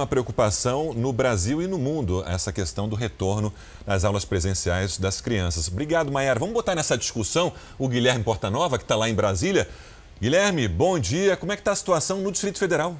Uma preocupação no Brasil e no mundo, essa questão do retorno às aulas presenciais das crianças. Obrigado, Maiara. Vamos botar nessa discussão o Guilherme Portanova, que está lá em Brasília. Guilherme, bom dia. Como é que está a situação no Distrito Federal?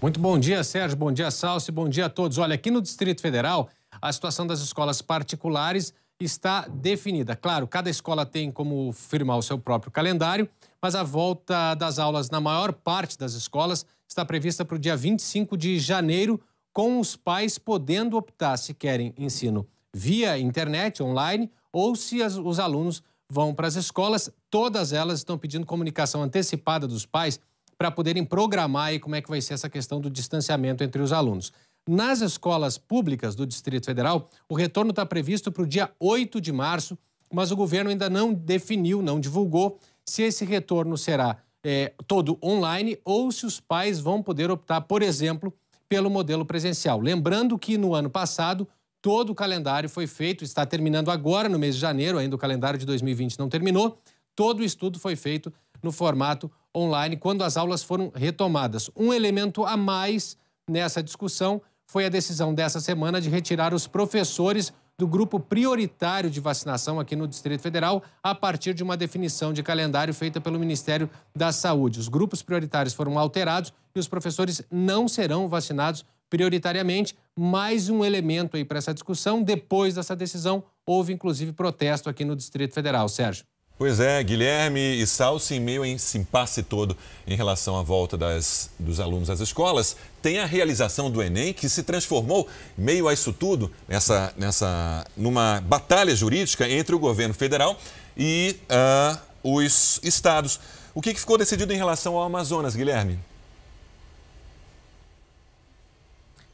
Muito bom dia, Sérgio. Bom dia, Salsi. Bom dia a todos. Olha, aqui no Distrito Federal, a situação das escolas particulares está definida. Claro, cada escola tem como firmar o seu próprio calendário, mas a volta das aulas na maior parte das escolas está prevista para o dia 25 de janeiro, com os pais podendo optar se querem ensino via internet, online, ou se as, os alunos vão para as escolas. Todas elas estão pedindo comunicação antecipada dos pais para poderem programar aí como é que vai ser essa questão do distanciamento entre os alunos. Nas escolas públicas do Distrito Federal, o retorno está previsto para o dia 8 de março, mas o governo ainda não definiu, não divulgou se esse retorno será é, todo online ou se os pais vão poder optar, por exemplo, pelo modelo presencial. Lembrando que no ano passado, todo o calendário foi feito, está terminando agora no mês de janeiro, ainda o calendário de 2020 não terminou, todo o estudo foi feito no formato online quando as aulas foram retomadas. Um elemento a mais nessa discussão foi a decisão dessa semana de retirar os professores do grupo prioritário de vacinação aqui no Distrito Federal, a partir de uma definição de calendário feita pelo Ministério da Saúde. Os grupos prioritários foram alterados e os professores não serão vacinados prioritariamente. Mais um elemento aí para essa discussão. Depois dessa decisão, houve inclusive protesto aqui no Distrito Federal. Sérgio. Pois é, Guilherme e Salsi, em meio a esse impasse todo em relação à volta das, dos alunos às escolas, tem a realização do Enem, que se transformou, meio a isso tudo, nessa, nessa, numa batalha jurídica entre o governo federal e uh, os estados. O que, que ficou decidido em relação ao Amazonas, Guilherme?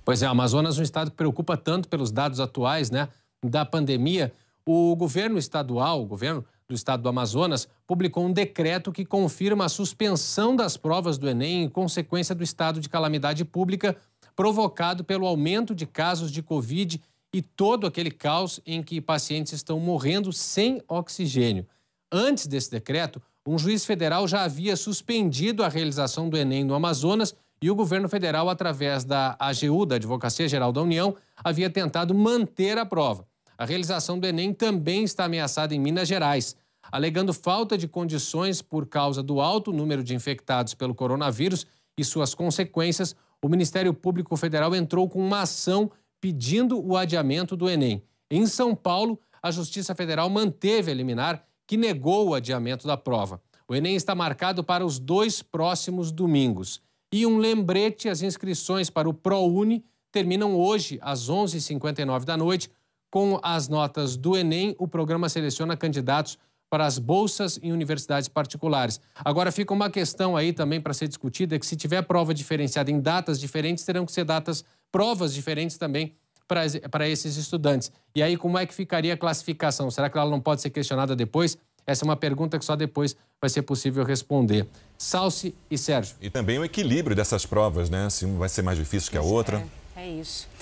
Pois é, o Amazonas é um estado que preocupa tanto pelos dados atuais né, da pandemia. O governo estadual, o governo do Estado do Amazonas publicou um decreto que confirma a suspensão das provas do Enem em consequência do estado de calamidade pública provocado pelo aumento de casos de Covid e todo aquele caos em que pacientes estão morrendo sem oxigênio. Antes desse decreto, um juiz federal já havia suspendido a realização do Enem no Amazonas e o governo federal, através da AGU, da Advocacia Geral da União, havia tentado manter a prova a realização do Enem também está ameaçada em Minas Gerais, alegando falta de condições por causa do alto número de infectados pelo coronavírus e suas consequências. O Ministério Público Federal entrou com uma ação pedindo o adiamento do Enem. Em São Paulo, a Justiça Federal manteve a liminar que negou o adiamento da prova. O Enem está marcado para os dois próximos domingos. E um lembrete: as inscrições para o ProUni terminam hoje, às 11h59 da noite. Com as notas do Enem, o programa seleciona candidatos para as bolsas em universidades particulares. Agora fica uma questão aí também para ser discutida, que se tiver prova diferenciada em datas diferentes, terão que ser datas, provas diferentes também para esses estudantes. E aí como é que ficaria a classificação? Será que ela não pode ser questionada depois? Essa é uma pergunta que só depois vai ser possível responder. Salce e Sérgio. E também o equilíbrio dessas provas, né? Se uma vai ser mais difícil que a outra. É, é isso.